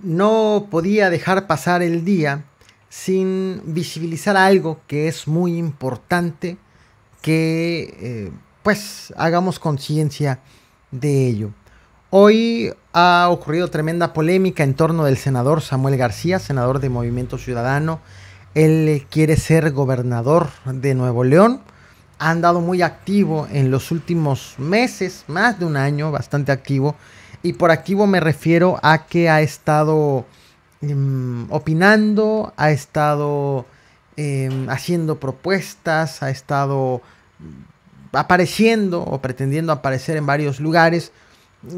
No podía dejar pasar el día sin visibilizar algo que es muy importante que eh, pues hagamos conciencia de ello. Hoy ha ocurrido tremenda polémica en torno del senador Samuel García, senador de Movimiento Ciudadano. Él quiere ser gobernador de Nuevo León. Ha andado muy activo en los últimos meses, más de un año, bastante activo. Y por activo me refiero a que ha estado em, opinando, ha estado em, haciendo propuestas, ha estado apareciendo o pretendiendo aparecer en varios lugares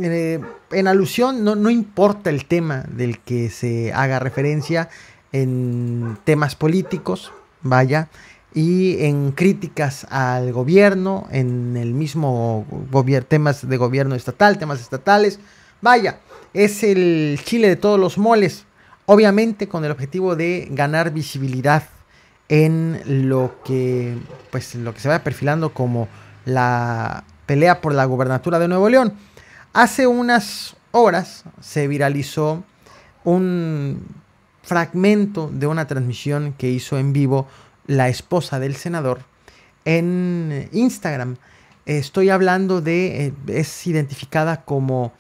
eh, en alusión, no, no importa el tema del que se haga referencia en temas políticos, vaya, y en críticas al gobierno, en el mismo gobierno, temas de gobierno estatal, temas estatales, vaya, es el chile de todos los moles, obviamente con el objetivo de ganar visibilidad en lo que pues lo que se vaya perfilando como la pelea por la gubernatura de Nuevo León. Hace unas horas se viralizó un fragmento de una transmisión que hizo en vivo la esposa del senador en Instagram. Estoy hablando de, eh, es identificada como,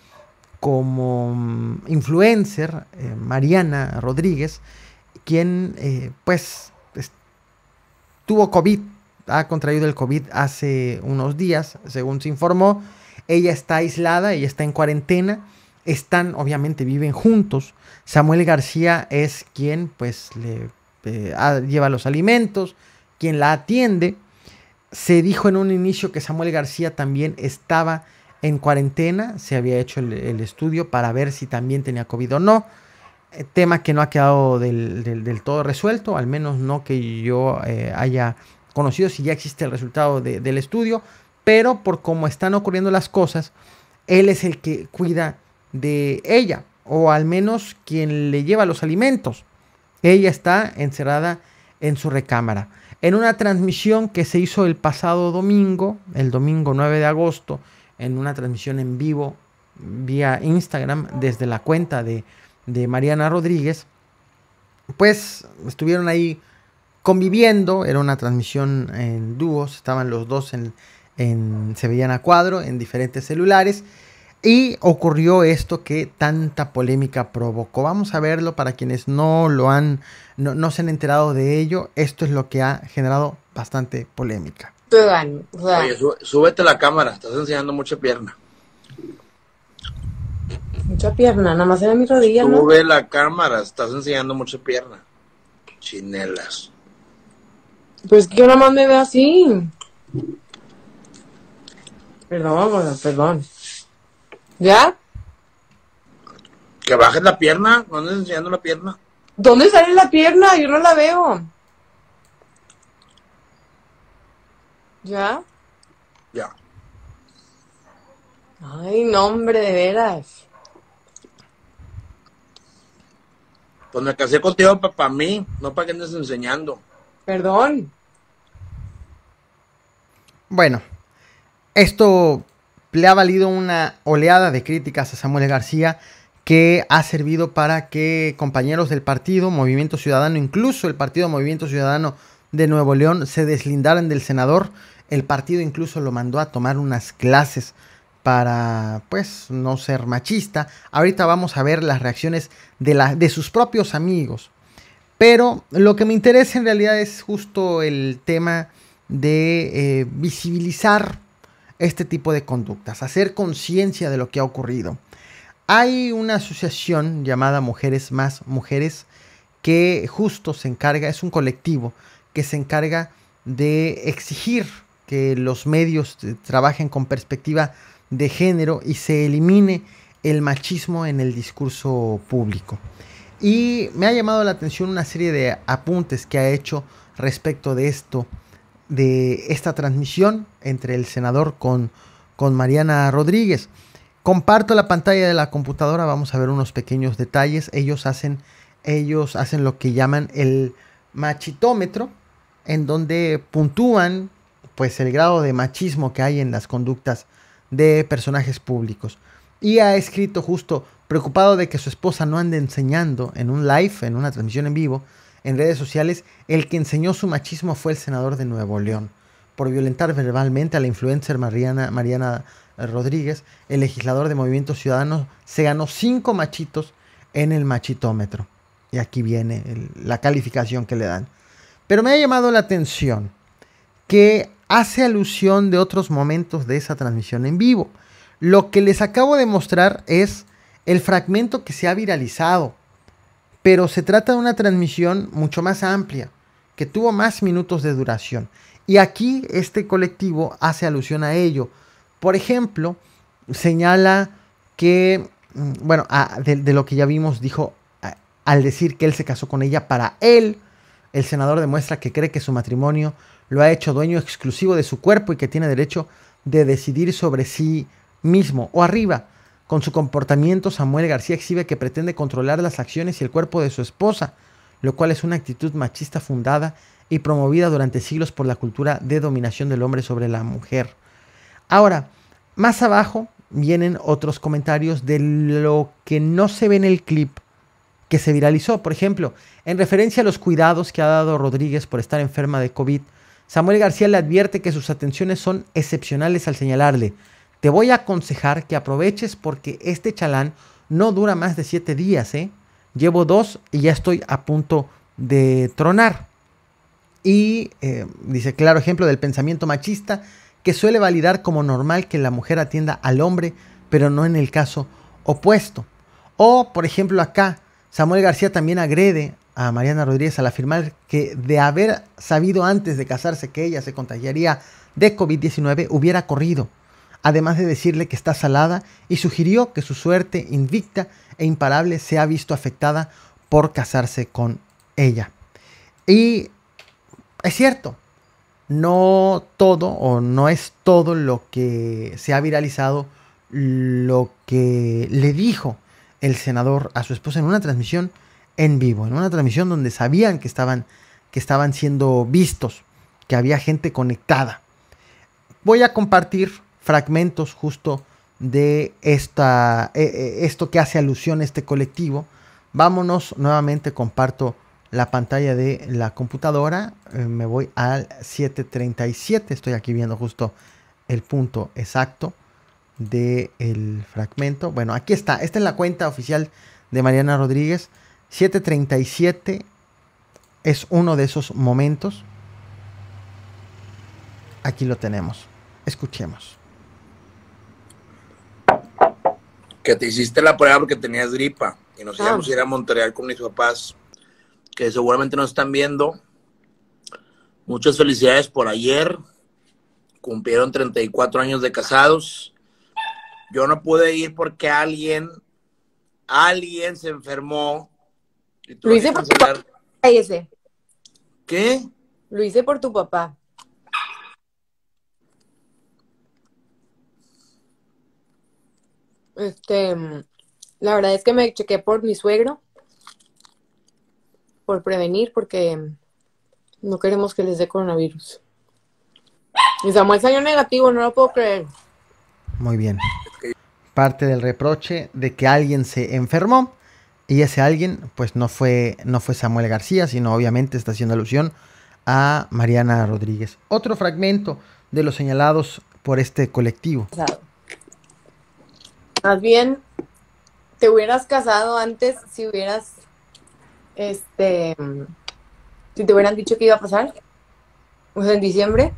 como mm, influencer, eh, Mariana Rodríguez, quien eh, pues tuvo COVID, ha contraído el COVID hace unos días, según se informó. Ella está aislada, ella está en cuarentena. Están, obviamente, viven juntos. Samuel García es quien, pues, le eh, lleva los alimentos, quien la atiende. Se dijo en un inicio que Samuel García también estaba en cuarentena, se había hecho el, estudio para ver si también tenía COVID o no. Eh, tema que no ha quedado del, todo resuelto, al menos no que yo eh, haya conocido si ya existe el resultado del estudio, pero por cómo están ocurriendo las cosas, él es el que cuida de ella, o al menos quien le lleva los alimentos. Ella está encerrada en su recámara. En una transmisión que se hizo el pasado domingo, el domingo 9 de agosto, en una transmisión en vivo vía Instagram desde la cuenta de, de Mariana Rodríguez, pues estuvieron ahí conviviendo, era una transmisión en dúos, estaban los dos en, en, se cuadro en diferentes celulares. Y ocurrió esto que tanta polémica provocó. Vamos a verlo para quienes no lo han, no, no se han enterado de ello. Esto es lo que ha generado bastante polémica. súbete la cámara, estás enseñando mucha pierna. Mucha pierna, nada más era mi rodilla. Sube la cámara, estás enseñando mucha pierna. Chinelas. Pues que nada más me ve así. Perdón, perdón. ¿Ya? Que bajes la pierna. ¿Dónde está enseñando la pierna? ¿Dónde sale la pierna? Yo no la veo. ¿Ya? Ya. Ay, no, hombre, de veras. Pues me casé contigo para mí, no para que andes enseñando. Perdón. Bueno, esto le ha valido una oleada de críticas a Samuel García que ha servido para que compañeros del partido, Movimiento Ciudadano, incluso el partido Movimiento Ciudadano de Nuevo León, se deslindaran del senador. El partido incluso lo mandó a tomar unas clases para, pues, no ser machista. Ahorita vamos a ver las reacciones de, de sus propios amigos. Pero lo que me interesa en realidad es justo el tema de eh, visibilizar este tipo de conductas, hacer conciencia de lo que ha ocurrido. Hay una asociación llamada Mujeres Más Mujeres que justo se encarga, es un colectivo que se encarga de exigir que los medios trabajen con perspectiva de género y se elimine el machismo en el discurso público. Y me ha llamado la atención una serie de apuntes que ha hecho respecto de esto de esta transmisión entre el senador con, Mariana Rodríguez. Comparto la pantalla de la computadora, vamos a ver unos pequeños detalles. Ellos hacen, ellos hacen lo que llaman el machitómetro, en donde puntúan pues el grado de machismo que hay en las conductas de personajes públicos. Y ha escrito justo, preocupado de que su esposa no ande enseñando en un live, en una transmisión en vivo, en redes sociales, el que enseñó su machismo fue el senador de Nuevo León. Por violentar verbalmente a la influencer Mariana, eh, Rodríguez, el legislador de Movimiento Ciudadano se ganó cinco machitos en el machitómetro. Y aquí viene la calificación que le dan. Pero me ha llamado la atención que hace alusión de otros momentos de esa transmisión en vivo. Lo que les acabo de mostrar es el fragmento que se ha viralizado pero se trata de una transmisión mucho más amplia, que tuvo más minutos de duración. Y aquí este colectivo hace alusión a ello. Por ejemplo, señala que, mm, bueno, de, lo que ya vimos, dijo al decir que él se casó con ella para él, el senador demuestra que cree que su matrimonio lo ha hecho dueño exclusivo de su cuerpo y que tiene derecho de decidir sobre sí mismo o arriba. Con su comportamiento, Samuel García exhibe que pretende controlar las acciones y el cuerpo de su esposa, lo cual es una actitud machista fundada y promovida durante siglos por la cultura de dominación del hombre sobre la mujer. Ahora, más abajo vienen otros comentarios de lo que no se ve en el clip que se viralizó. Por ejemplo, en referencia a los cuidados que ha dado Rodríguez por estar enferma de COVID, Samuel García le advierte que sus atenciones son excepcionales al señalarle, te voy a aconsejar que aproveches porque este chalán no dura más de siete días, ¿eh? Llevo dos y ya estoy a punto de tronar. Y eh, dice, claro ejemplo del pensamiento machista que suele validar como normal que la mujer atienda al hombre, pero no en el caso opuesto. O, por ejemplo, acá, Samuel García también agrede a Mariana Rodríguez al afirmar que de haber sabido antes de casarse que ella se contagiaría de COVID-19, hubiera corrido además de decirle que está salada y sugirió que su suerte invicta e imparable se ha visto afectada por casarse con ella. Y es cierto, no todo o no es todo lo que se ha viralizado lo que le dijo el senador a su esposa en una transmisión en vivo, en una transmisión donde sabían que estaban, que estaban siendo vistos, que había gente conectada. Voy a compartir fragmentos justo de esta, e, e, esto que hace alusión a este colectivo. Vámonos nuevamente, comparto la pantalla de la computadora. Eh, me voy al 737. Estoy aquí viendo justo el punto exacto del fragmento. Bueno, aquí está. Esta es la cuenta oficial de Mariana Rodríguez. 737 es uno de esos momentos. Aquí lo tenemos. Escuchemos. que te hiciste la prueba porque tenías gripa y nos ah. íbamos a ir a Montreal con mis papás, que seguramente nos están viendo. Muchas felicidades por ayer. Cumplieron 34 años de casados. Yo no pude ir porque alguien, alguien se enfermó. Lo hice por tu papá. ¿Qué? Lo hice por tu papá. Este, la verdad es que me chequé por mi suegro, por prevenir, porque no queremos que les dé coronavirus. Y Samuel salió negativo, no lo puedo creer. Muy bien. Parte del reproche de que alguien se enfermó y ese alguien, pues no fue, no fue Samuel García, sino obviamente está haciendo alusión a Mariana Rodríguez. Otro fragmento de los señalados por este colectivo. Más bien, te hubieras casado antes si hubieras, este, si te hubieran dicho que iba a pasar, o sea, en diciembre.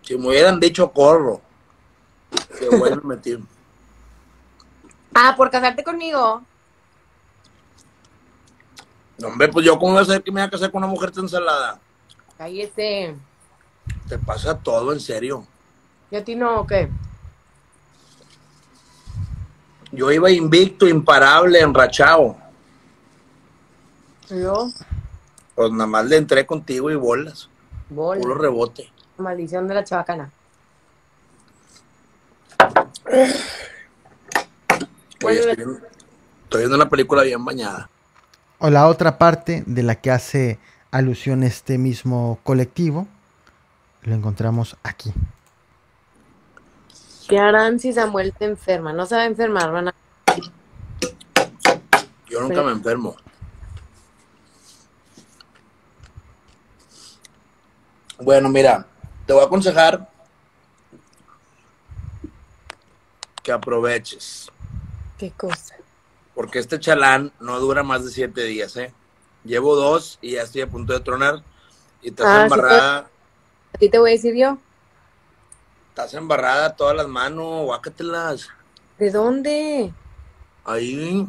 Si me hubieran dicho corro, se vuelve a Ah, por casarte conmigo. No, hombre, pues yo cómo voy a saber que me voy a casar con una mujer tan salada. Cállese. Te pasa todo, en serio. ¿Y a ti no o qué? Yo iba invicto, imparable, enrachado. Yo. Pues nada más le entré contigo y bolas. Bolas. Puro rebote. Maldición de la chavacana Oye, estoy, viendo, la una película bien bañada. O la otra parte de la que hace alusión este mismo colectivo, lo encontramos aquí. ¿Qué harán si Samuel te enferma? No se va a enfermar, van a... Yo nunca me enfermo. Bueno, mira, te voy a aconsejar que aproveches. ¿Qué cosa? Porque este chalán no dura más de siete días, ¿eh? Llevo dos y ya estoy a punto de tronar y te ah, embarrada. Pues, a ti te voy a decir yo. Estás embarrada todas las manos, guácatelas. ¿De dónde? Ahí.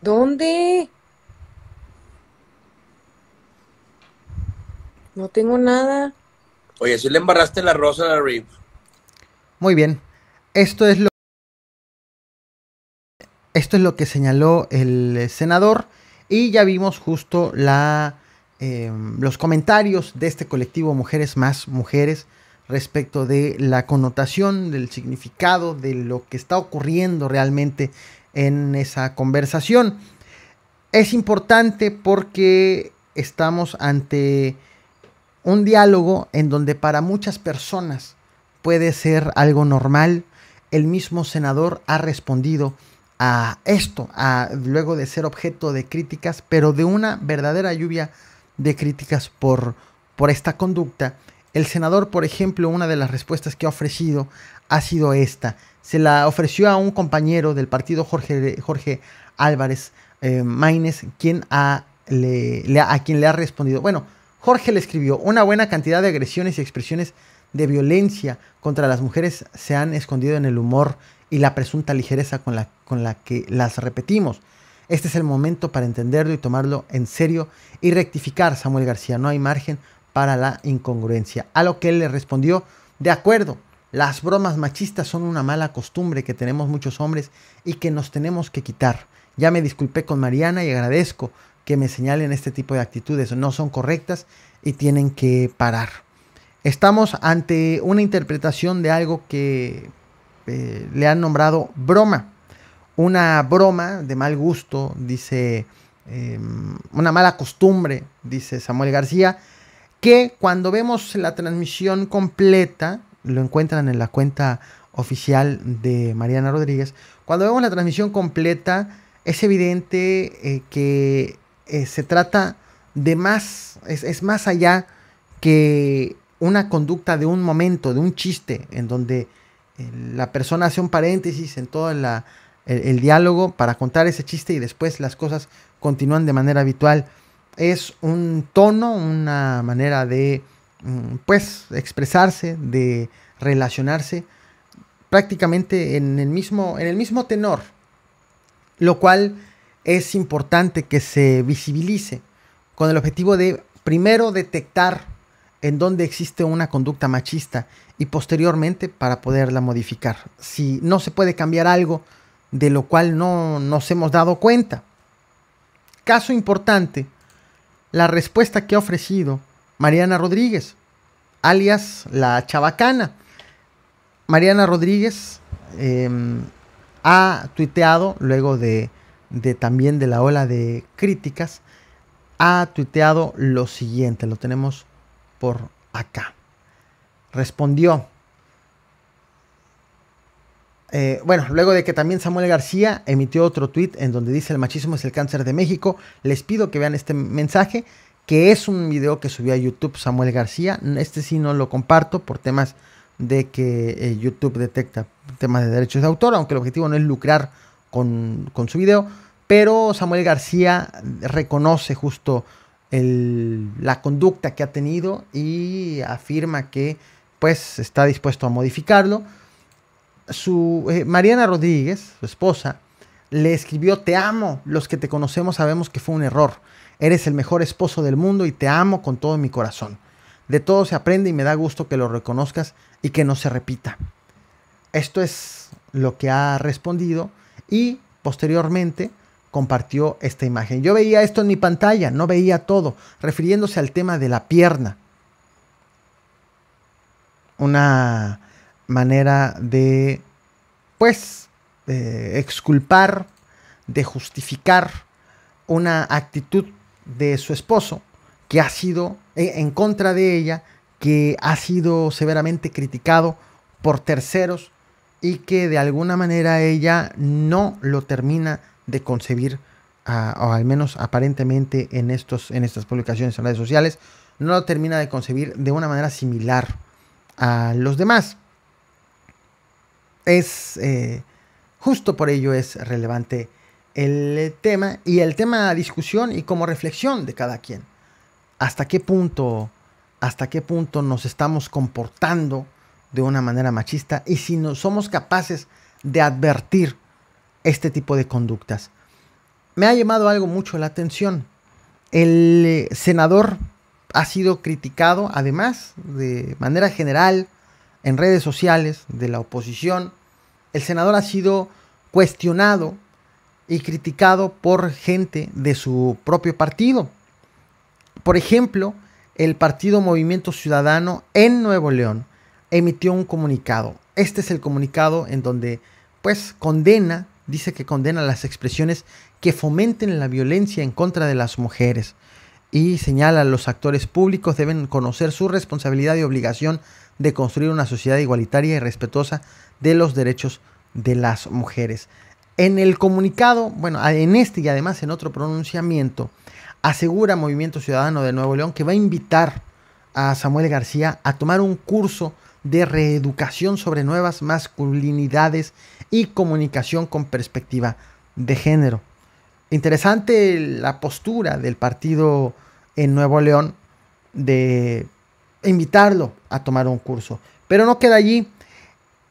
¿Dónde? No tengo nada. Oye, si ¿sí le embarraste la rosa a la Muy bien. Esto es lo esto es lo que señaló el eh, senador y ya vimos justo la, em, los comentarios de este colectivo Mujeres más Mujeres respecto de la connotación, del significado, de lo que está ocurriendo realmente en esa conversación. Es importante porque estamos ante un diálogo en donde para muchas personas puede ser algo normal. El mismo senador ha respondido a esto, a, luego de ser objeto de críticas, pero de una verdadera lluvia de críticas por, por esta conducta el senador, por ejemplo, una de las respuestas que ha ofrecido ha sido esta. Se la ofreció a un compañero del partido, Jorge, Álvarez eh, Maínez, quien a, a quien le ha respondido. Bueno, Jorge le escribió, una buena cantidad de agresiones y expresiones de violencia contra las mujeres se han escondido en el humor y la presunta ligereza con la, con la que las repetimos. Este es el momento para entenderlo y tomarlo en serio y rectificar, Samuel García. No hay margen para la incongruencia. A lo que él le respondió, de acuerdo, las bromas machistas son una mala costumbre que tenemos muchos hombres y que nos tenemos que quitar. Ya me disculpé con Mariana y agradezco que me señalen este tipo de actitudes. No son correctas y tienen que parar. Estamos ante una interpretación de algo que eh, le han nombrado broma. Una broma de mal gusto, dice, em, una mala costumbre, dice Samuel García, que cuando vemos la transmisión completa, lo encuentran en la cuenta oficial de Mariana Rodríguez, cuando vemos la transmisión completa es evidente eh, que eh, se trata de más, es, más allá que una conducta de un momento, de un chiste, en donde eh, la persona hace un paréntesis en todo el, diálogo para contar ese chiste y después las cosas continúan de manera habitual es un tono, una manera de, mm, pues, expresarse, de relacionarse prácticamente en el mismo, en el mismo tenor, lo cual es importante que se visibilice con el objetivo de primero detectar en dónde existe una conducta machista y posteriormente para poderla modificar. Si no se puede cambiar algo de lo cual no nos hemos dado cuenta. Caso importante la respuesta que ha ofrecido Mariana Rodríguez, alias la chabacana. Mariana Rodríguez em, ha tuiteado, luego de, de, también de la ola de críticas, ha tuiteado lo siguiente, lo tenemos por acá. Respondió, eh, bueno, luego de que también Samuel García emitió otro tuit en donde dice el machismo es el cáncer de México, les pido que vean este mensaje, que es un video que subió a YouTube Samuel García. Este sí no lo comparto por temas de que eh, YouTube detecta temas de derechos de autor, aunque el objetivo no es lucrar con, su video, pero Samuel García reconoce justo la conducta que ha tenido y afirma que pues está dispuesto a modificarlo su, eh, Mariana Rodríguez, su esposa, le escribió, te amo, los que te conocemos sabemos que fue un error, eres el mejor esposo del mundo y te amo con todo mi corazón. De todo se aprende y me da gusto que lo reconozcas y que no se repita. Esto es lo que ha respondido y posteriormente compartió esta imagen. Yo veía esto en mi pantalla, no veía todo, refiriéndose al tema de la pierna. Una manera de, pues, de exculpar, de justificar una actitud de su esposo que ha sido e, en contra de ella, que ha sido severamente criticado por terceros y que de alguna manera ella no lo termina de concebir, o al menos aparentemente en, estos, en estas publicaciones en redes sociales, no lo termina de concebir de una manera similar a los demás es eh, justo por ello es relevante el tema y el tema de discusión y como reflexión de cada quien. ¿Hasta qué punto, hasta qué punto nos estamos comportando de una manera machista y si no somos capaces de advertir este tipo de conductas? Me ha llamado algo mucho la atención. El eh, senador ha sido criticado, además, de manera general, en redes sociales de la oposición, el senador ha sido cuestionado y criticado por gente de su propio partido. Por ejemplo, el partido Movimiento Ciudadano en Nuevo León emitió un comunicado. Este es el comunicado en donde pues condena, dice que condena las expresiones que fomenten la violencia en contra de las mujeres y señala los actores públicos deben conocer su responsabilidad y obligación de construir una sociedad igualitaria y respetuosa de los derechos de las mujeres. En el comunicado, bueno, en este y además en otro pronunciamiento, asegura Movimiento Ciudadano de Nuevo León que va a invitar a Samuel García a tomar un curso de reeducación sobre nuevas masculinidades y comunicación con perspectiva de género. Interesante la postura del partido en Nuevo León de invitarlo a tomar un curso. Pero no queda allí.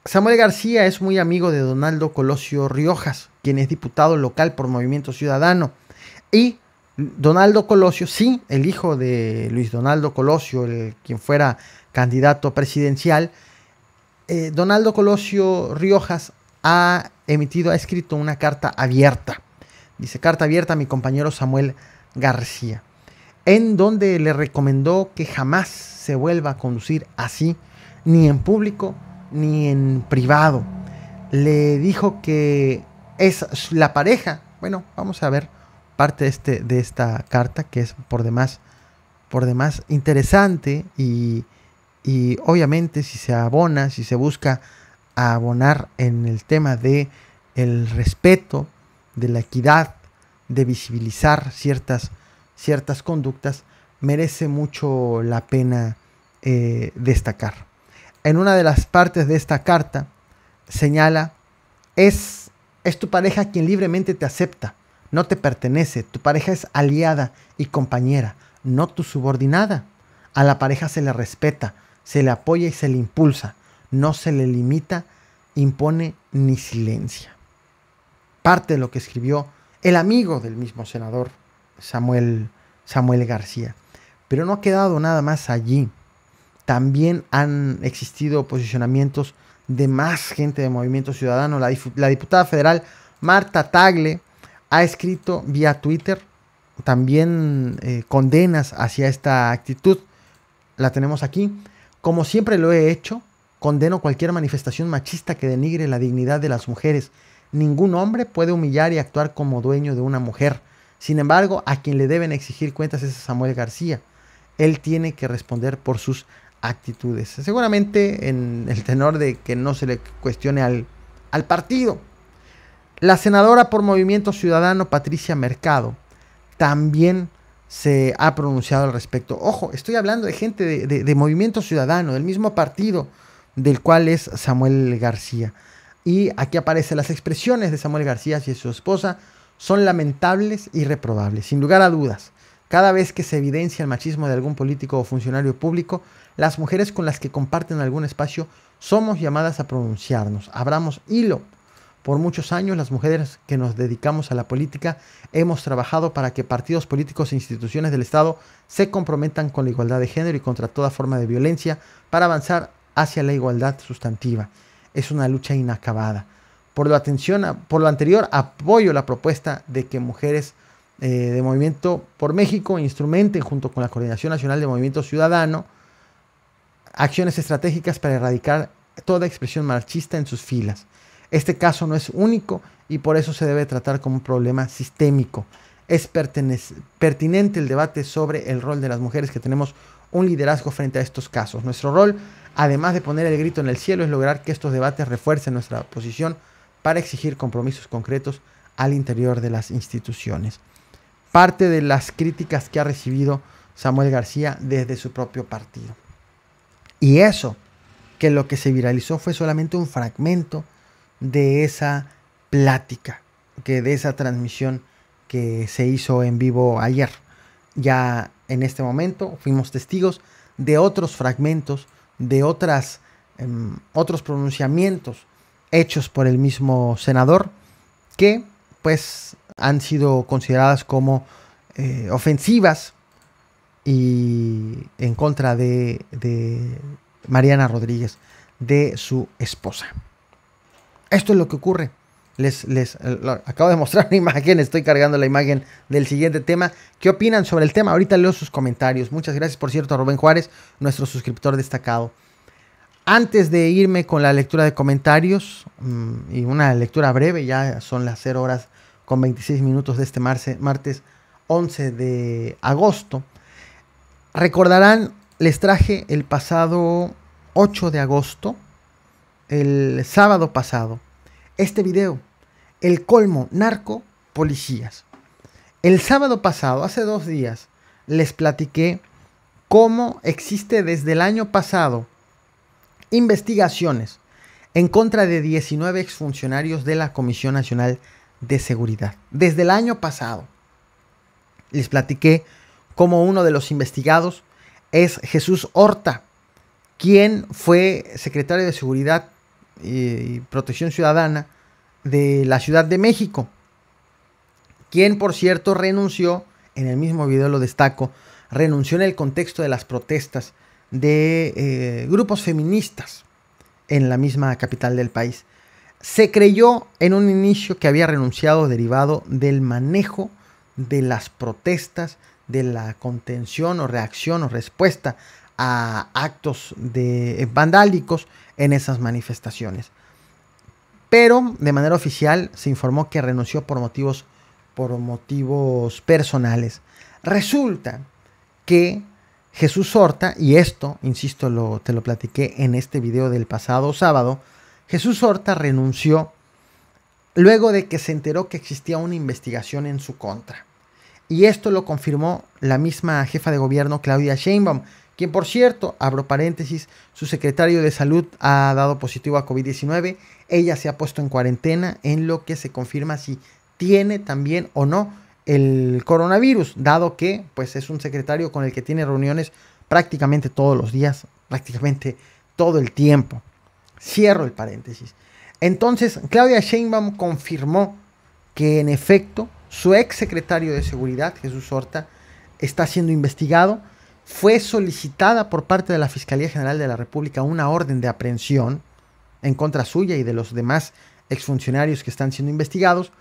Samuel García es muy amigo de Donaldo Colosio Riojas, quien es diputado local por Movimiento Ciudadano. Y Donaldo Colosio, sí, el hijo de Luis Donaldo Colosio, el, quien fuera candidato presidencial, eh, Donaldo Colosio Riojas ha emitido, ha escrito una carta abierta. Dice carta abierta a mi compañero Samuel García, en donde le recomendó que jamás se vuelva a conducir así, ni en público ni en privado. Le dijo que es la pareja. Bueno, vamos a ver parte de, este, de esta carta que es por demás, por demás interesante y, y obviamente si se abona, si se busca abonar en el tema de el respeto, de la equidad, de visibilizar ciertas, ciertas conductas, merece mucho la pena eh, destacar. En una de las partes de esta carta señala, es, es tu pareja quien libremente te acepta, no te pertenece, tu pareja es aliada y compañera, no tu subordinada. A la pareja se le respeta, se le apoya y se le impulsa, no se le limita, impone ni silencia. Parte de lo que escribió el amigo del mismo senador, Samuel, Samuel García. Pero no ha quedado nada más allí. También han existido posicionamientos de más gente de Movimiento Ciudadano. La, diputada federal Marta Tagle ha escrito vía Twitter también eh, condenas hacia esta actitud. La tenemos aquí. Como siempre lo he hecho, condeno cualquier manifestación machista que denigre la dignidad de las mujeres. Ningún hombre puede humillar y actuar como dueño de una mujer. Sin embargo, a quien le deben exigir cuentas es a Samuel García él tiene que responder por sus actitudes. Seguramente en el tenor de que no se le cuestione al, al partido. La senadora por Movimiento Ciudadano, Patricia Mercado, también se ha pronunciado al respecto. Ojo, estoy hablando de gente de, Movimiento Ciudadano, del mismo partido del cual es Samuel García. Y aquí aparecen las expresiones de Samuel García y su esposa son lamentables y reprobables, sin lugar a dudas. Cada vez que se evidencia el machismo de algún político o funcionario público, las mujeres con las que comparten algún espacio somos llamadas a pronunciarnos. Abramos hilo. Por muchos años las mujeres que nos dedicamos a la política hemos trabajado para que partidos políticos e instituciones del Estado se comprometan con la igualdad de género y contra toda forma de violencia para avanzar hacia la igualdad sustantiva. Es una lucha inacabada. Por lo, atención por lo anterior, apoyo la propuesta de que mujeres eh, de Movimiento por México instrumenten junto con la Coordinación Nacional de Movimiento Ciudadano acciones estratégicas para erradicar toda expresión marxista en sus filas. Este caso no es único y por eso se debe tratar como un problema sistémico. Es pertinente el debate sobre el rol de las mujeres que tenemos un liderazgo frente a estos casos. Nuestro rol, además de poner el grito en el cielo, es lograr que estos debates refuercen nuestra posición para exigir compromisos concretos al interior de las instituciones parte de las críticas que ha recibido Samuel García desde su propio partido. Y eso, que lo que se viralizó fue solamente un fragmento de esa plática, que de esa transmisión que se hizo en vivo ayer. Ya en este momento fuimos testigos de otros fragmentos, de otras, em, otros pronunciamientos hechos por el mismo senador, que pues han sido consideradas como eh, ofensivas y en contra de, Mariana Rodríguez, de su esposa. Esto es lo que ocurre. Les, les eh, acabo de mostrar una imagen, estoy cargando la imagen del siguiente tema. ¿Qué opinan sobre el tema? Ahorita leo sus comentarios. Muchas gracias, por cierto, a Rubén Juárez, nuestro suscriptor destacado. Antes de irme con la lectura de comentarios, mm, y una lectura breve, ya son las 0 horas con 26 minutos de este martes 11 de agosto. Recordarán, les traje el pasado 8 de agosto, el sábado pasado, este video, el colmo narco policías. El sábado pasado, hace dos días, les platiqué cómo existe desde el año pasado investigaciones en contra de 19 exfuncionarios de la Comisión Nacional de de seguridad. Desde el año pasado les platiqué cómo uno de los investigados es Jesús Horta, quien fue secretario de Seguridad y Protección Ciudadana de la Ciudad de México, quien por cierto renunció, en el mismo video lo destaco, renunció en el contexto de las protestas de eh, grupos feministas en la misma capital del país. Se creyó en un inicio que había renunciado derivado del manejo de las protestas, de la contención o reacción o respuesta a actos de eh, vandálicos en esas manifestaciones. Pero de manera oficial se informó que renunció por motivos, por motivos personales. Resulta que Jesús Horta, y esto, insisto, te lo platiqué en este video del pasado sábado, Jesús Horta renunció luego de que se enteró que existía una investigación en su contra. Y esto lo confirmó la misma jefa de gobierno Claudia Sheinbaum, quien por cierto, abro paréntesis, su secretario de salud ha dado positivo a COVID-19, ella se ha puesto en cuarentena, en lo que se confirma si tiene también o no el coronavirus, dado que pues es un secretario con el que tiene reuniones prácticamente todos los días, prácticamente todo el tiempo. Cierro el paréntesis. Entonces, Claudia Sheinbaum confirmó que en efecto su ex secretario de Seguridad, Jesús Horta, está siendo investigado. Fue solicitada por parte de la Fiscalía General de la República una orden de aprehensión en contra suya y de los demás exfuncionarios que están siendo investigados.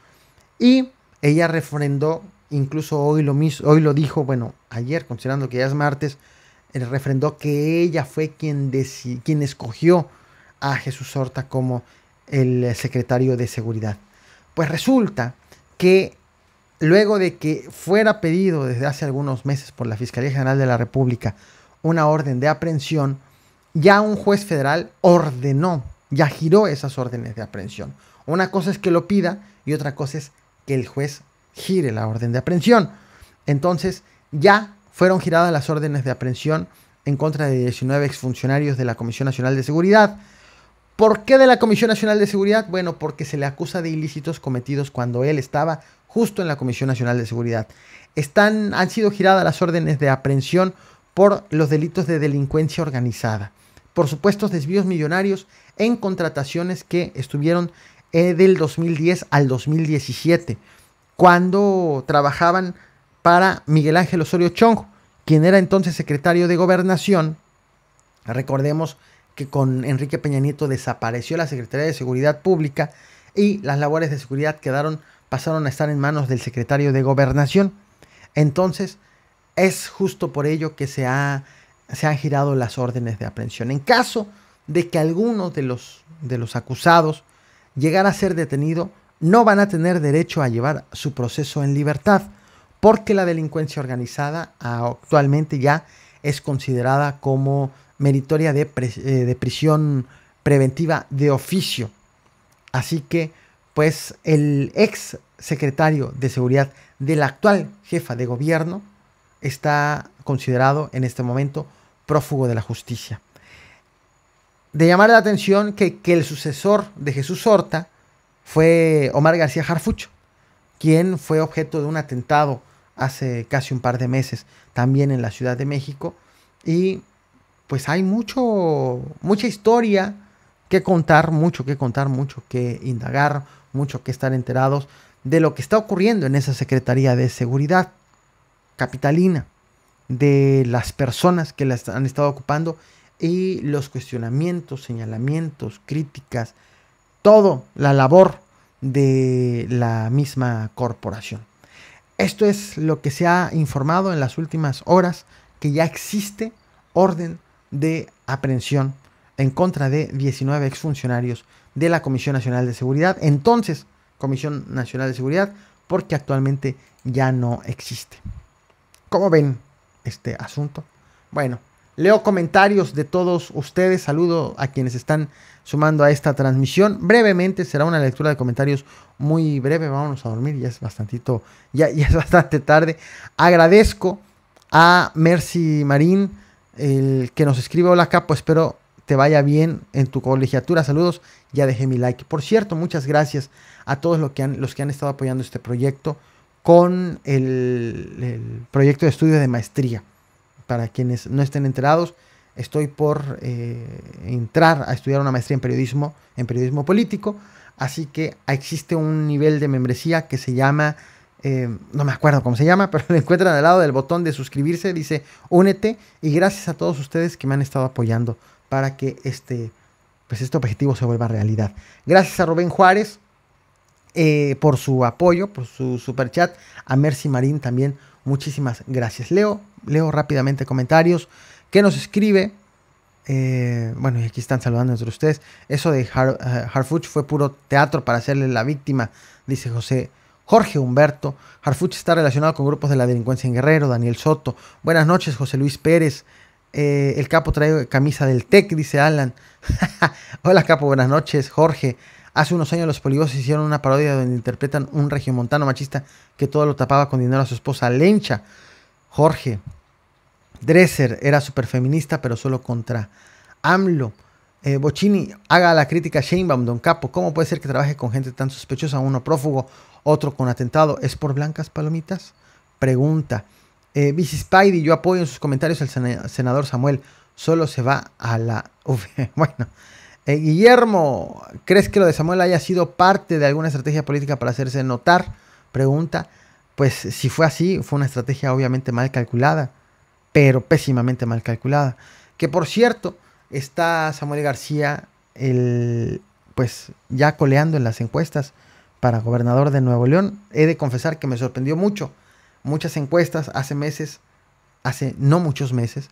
Y ella refrendó, incluso hoy lo, mismo, hoy lo dijo, bueno, ayer, considerando que ya es martes, eh, refrendó que ella fue quien, quien escogió a Jesús Horta como el eh, secretario de Seguridad. Pues resulta que luego de que fuera pedido desde hace algunos meses por la Fiscalía General de la República una orden de aprehensión, ya un juez federal ordenó, ya giró esas órdenes de aprehensión. Una cosa es que lo pida y otra cosa es que el juez gire la orden de aprehensión. Entonces, ya fueron giradas las órdenes de aprehensión en contra de 19 exfuncionarios de la Comisión Nacional de Seguridad, ¿Por qué de la Comisión Nacional de Seguridad? Bueno, porque se le acusa de ilícitos cometidos cuando él estaba justo en la Comisión Nacional de Seguridad. Están, han sido giradas las órdenes de aprehensión por los delitos de delincuencia organizada, por supuestos desvíos millonarios en contrataciones que estuvieron eh, del 2010 al 2017, cuando trabajaban para Miguel Ángel Osorio Chong, quien era entonces secretario de Gobernación. Recordemos que con Enrique Peña Nieto desapareció la Secretaría de Seguridad Pública y las labores de seguridad quedaron, pasaron a estar en manos del secretario de Gobernación. Entonces, es justo por ello que se, ha, han girado las órdenes de aprehensión. En caso de que alguno de los, de los acusados llegara a ser detenido, no van a tener derecho a llevar su proceso en libertad, porque la delincuencia organizada actualmente ya es considerada como meritoria eh, de, prisión preventiva de oficio. Así que, pues, el ex secretario de seguridad de la actual jefa de gobierno está considerado en este momento prófugo de la justicia. De llamar la atención que, que el sucesor de Jesús Horta fue Omar García Jarfucho quien fue objeto de un atentado hace casi un par de meses, también en la Ciudad de México, y pues hay mucho, mucha historia que contar, mucho que contar, mucho que indagar, mucho que estar enterados de lo que está ocurriendo en esa Secretaría de Seguridad capitalina, de las personas que las han estado ocupando y los cuestionamientos, señalamientos, críticas, todo la labor de la misma corporación. Esto es lo que se ha informado en las últimas horas, que ya existe orden de aprehensión en contra de 19 exfuncionarios de la Comisión Nacional de Seguridad, entonces Comisión Nacional de Seguridad, porque actualmente ya no existe. ¿Cómo ven este asunto? Bueno, leo comentarios de todos ustedes, saludo a quienes están sumando a esta transmisión. Brevemente será una lectura de comentarios muy breve, vámonos a dormir, ya es bastantito, ya, ya es bastante tarde. Agradezco a Mercy Marín, el que nos escribe Hola Capo, espero te vaya bien en tu colegiatura. Saludos, ya dejé mi like. Por cierto, muchas gracias a todos los que han, los que han estado apoyando este proyecto con el, proyecto de estudio de maestría. Para quienes no estén enterados, estoy por eh, entrar a estudiar una maestría en periodismo, en periodismo político. Así que existe un nivel de membresía que se llama eh, no me acuerdo cómo se llama, pero lo encuentran al lado del botón de suscribirse, dice únete y gracias a todos ustedes que me han estado apoyando para que este, pues este objetivo se vuelva realidad. Gracias a Rubén Juárez eh, por su apoyo, por su super chat, a Mercy Marín también, muchísimas gracias. Leo, leo rápidamente comentarios que nos escribe. Eh, bueno, y aquí están saludando entre ustedes. Eso de Harfuch fue puro teatro para hacerle la víctima, dice José Jorge Humberto. Harfuch está relacionado con grupos de la delincuencia en Guerrero. Daniel Soto. Buenas noches, José Luis Pérez. Eh, el capo trae camisa del TEC, dice Alan. Hola, capo, buenas noches, Jorge. Hace unos años los poligos hicieron una parodia donde interpretan un regiomontano machista que todo lo tapaba con dinero a su esposa Lencha. Jorge. Dresser era súper feminista, pero solo contra AMLO. Eh, haga la crítica Shane Sheinbaum, don Capo. ¿Cómo puede ser que trabaje con gente tan sospechosa, uno prófugo, otro con atentado es por blancas palomitas? Pregunta. Eh, Spidey, yo apoyo en sus comentarios al senador Samuel. Solo se va a la... bueno. Eh, Guillermo, ¿crees que lo de Samuel haya sido parte de alguna estrategia política para hacerse notar? Pregunta. Pues si fue así, fue una estrategia obviamente mal calculada, pero pésimamente mal calculada. Que por cierto, está Samuel García, el, pues ya coleando en las encuestas para gobernador de Nuevo León. He de confesar que me sorprendió mucho. Muchas encuestas hace meses, hace no muchos meses,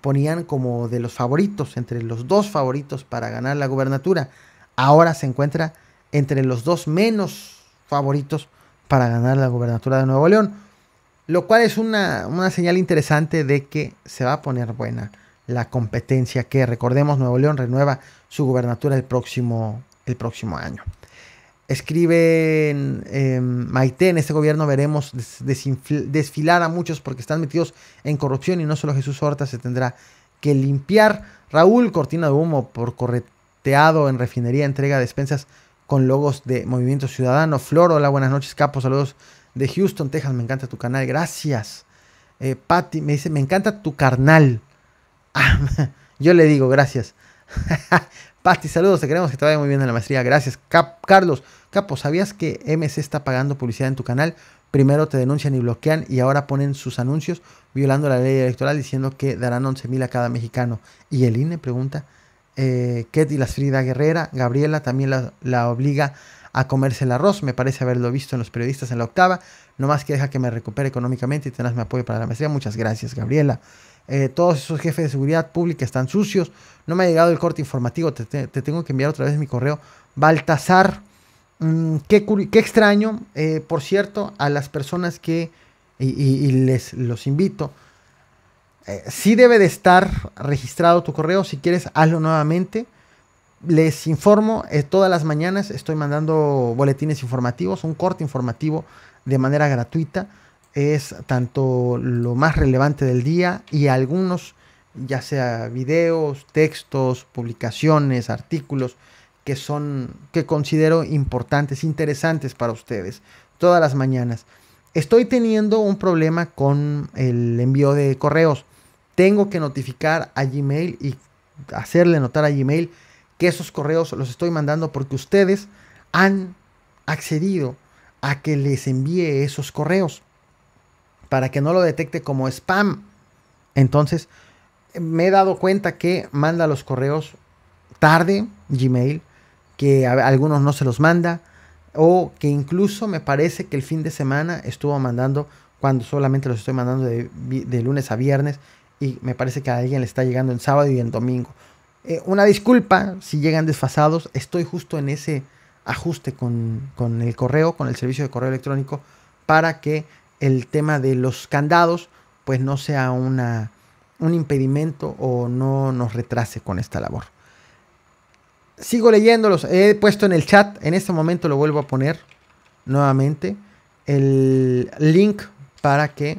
ponían como de los favoritos, entre los dos favoritos para ganar la gubernatura. Ahora se encuentra entre los dos menos favoritos para ganar la gubernatura de Nuevo León. Lo cual es una, señal interesante de que se va a poner buena la competencia que, recordemos, Nuevo León renueva su gubernatura el próximo, el próximo año. Escribe en em, Maite, en este gobierno veremos desfilar a muchos porque están metidos en corrupción y no solo Jesús Horta se tendrá que limpiar. Raúl, cortina de humo por correteado en refinería, entrega despensas con logos de Movimiento Ciudadano. Flor, hola, buenas noches, Capo, saludos de Houston, Texas, me encanta tu canal, gracias. Eh, me dice, me encanta tu carnal. Ah, yo le digo, gracias. Pati, saludos, te queremos que te vaya muy bien en la maestría. Gracias. Carlos, Capo, ¿sabías que MC está pagando publicidad en tu canal? Primero te denuncian y bloquean y ahora ponen sus anuncios violando la ley electoral diciendo que darán 11 mil a cada mexicano. Y el INE pregunta, eh, Ket y Frida Guerrera, Gabriela también la, obliga a comerse el arroz, me parece haberlo visto en los periodistas en la octava, nomás que deja que me recupere económicamente y tengas mi apoyo para la maestría. Muchas gracias, Gabriela. Eh, todos esos jefes de seguridad pública están sucios. No me ha llegado el corte informativo. Te, te tengo que enviar otra vez mi correo. Baltasar Mm, qué, extraño, eh, por cierto, a las personas que, y, les los invito, si eh, sí debe de estar registrado tu correo, si quieres hazlo nuevamente. Les informo, eh, todas las mañanas estoy mandando boletines informativos, un corte informativo de manera gratuita. Es tanto lo más relevante del día y algunos, ya sea videos, textos, publicaciones, artículos, que son, que considero importantes, interesantes para ustedes, todas las mañanas. Estoy teniendo un problema con el envío de correos. Tengo que notificar a Gmail y hacerle notar a Gmail que esos correos los estoy mandando porque ustedes han accedido a que les envíe esos correos para que no lo detecte como spam. Entonces, me he dado cuenta que manda los correos tarde Gmail que algunos no se los manda, o que incluso me parece que el fin de semana estuvo mandando cuando solamente los estoy mandando de, lunes a viernes y me parece que a alguien le está llegando en sábado y en domingo. Eh, una disculpa si llegan desfasados, estoy justo en ese ajuste con, con el correo, con el servicio de correo electrónico, para que el tema de los candados pues no sea una, un impedimento o no nos retrase con esta labor sigo leyéndolos. He puesto en el chat, en este momento lo vuelvo a poner nuevamente, el link para que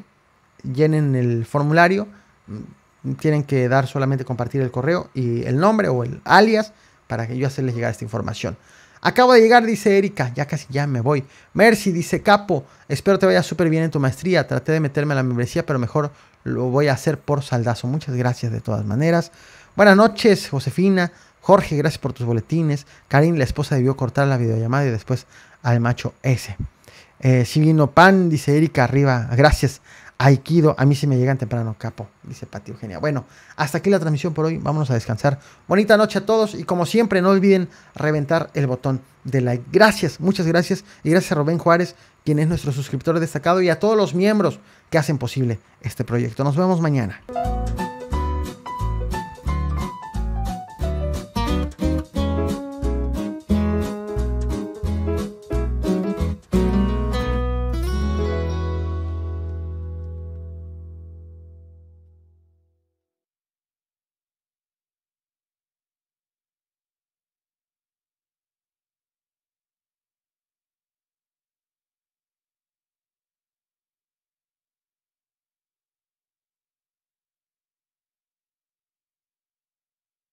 llenen el formulario. Mm, tienen que dar solamente compartir el correo y el nombre o el alias para que yo hacerles llegar esta información. Acabo de llegar, dice Erika. Ya casi ya me voy. Mercy dice Capo. Espero te vaya súper bien en tu maestría. Traté de meterme a la membresía, pero mejor lo voy a hacer por saldazo. Muchas gracias de todas maneras. Buenas noches, Josefina. Jorge, gracias por tus boletines. Karin, la esposa, debió cortar la videollamada y después al macho ese. Eh, Pan, dice Erika arriba. Gracias. Aikido, a mí se me llegan temprano, capo, dice Pati Eugenia. Bueno, hasta aquí la transmisión por hoy, vámonos a descansar. Bonita noche a todos y como siempre no olviden reventar el botón de like. Gracias, muchas gracias y gracias a Rubén Juárez, quien es nuestro suscriptor destacado y a todos los miembros que hacen posible este proyecto. Nos vemos mañana.